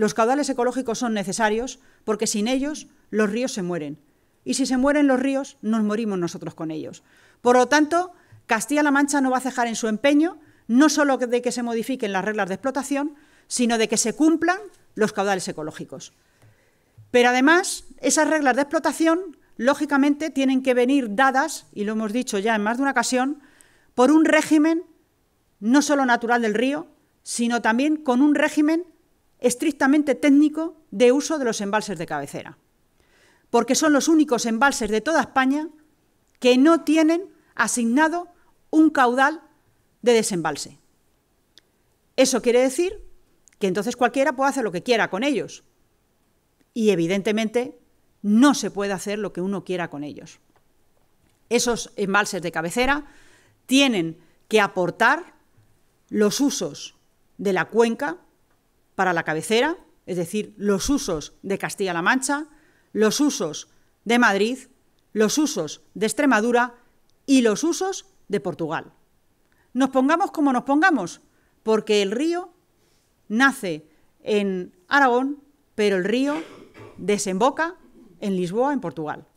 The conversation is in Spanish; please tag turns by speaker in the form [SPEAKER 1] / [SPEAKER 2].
[SPEAKER 1] Los caudales ecológicos son necesarios porque sin ellos los ríos se mueren. Y si se mueren los ríos, nos morimos nosotros con ellos. Por lo tanto, Castilla-La Mancha no va a cejar en su empeño, no solo de que se modifiquen las reglas de explotación, sino de que se cumplan los caudales ecológicos. Pero además, esas reglas de explotación, lógicamente, tienen que venir dadas, y lo hemos dicho ya en más de una ocasión, por un régimen no solo natural del río, sino también con un régimen estrictamente técnico de uso de los embalses de cabecera, porque son los únicos embalses de toda España que no tienen asignado un caudal de desembalse. Eso quiere decir que entonces cualquiera puede hacer lo que quiera con ellos. Y evidentemente no se puede hacer lo que uno quiera con ellos. Esos embalses de cabecera tienen que aportar los usos de la cuenca para la cabecera, es decir, los usos de Castilla-La Mancha, los usos de Madrid, los usos de Extremadura y los usos de Portugal. Nos pongamos como nos pongamos, porque el río nace en Aragón, pero el río desemboca en Lisboa, en Portugal.